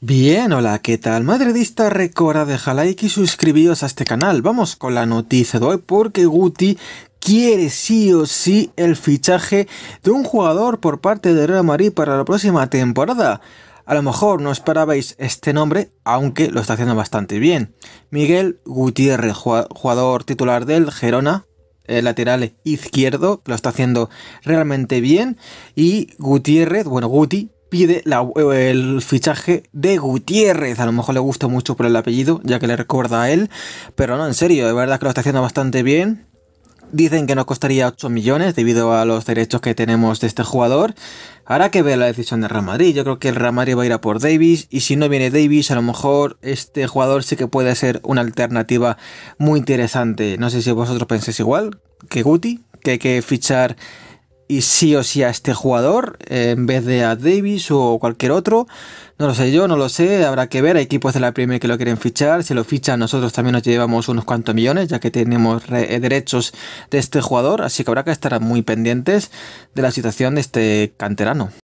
Bien, hola, ¿qué tal? Madridista recorda, deja like y suscribíos a este canal. Vamos con la noticia de hoy porque Guti quiere sí o sí el fichaje de un jugador por parte de Real Madrid para la próxima temporada. A lo mejor no esperabais este nombre, aunque lo está haciendo bastante bien. Miguel Gutiérrez, jugador titular del Gerona, el lateral izquierdo, lo está haciendo realmente bien. Y Gutiérrez, bueno, Guti, pide eh, el fichaje de Gutiérrez. A lo mejor le gusta mucho por el apellido, ya que le recuerda a él. Pero no, en serio, de verdad que lo está haciendo bastante bien. Dicen que nos costaría 8 millones debido a los derechos que tenemos de este jugador. Ahora que ve la decisión de Real Madrid. Yo creo que el Real Madrid va a ir a por Davis. Y si no viene Davis, a lo mejor este jugador sí que puede ser una alternativa muy interesante. No sé si vosotros pensáis igual que Guti, que hay que fichar y sí o sí a este jugador eh, en vez de a Davis o cualquier otro. No lo sé yo, no lo sé, habrá que ver. Hay equipos de la Premier que lo quieren fichar. Si lo fichan, nosotros también nos llevamos unos cuantos millones, ya que tenemos eh, derechos de este jugador. Así que habrá que estar muy pendientes de la situación de este canterano.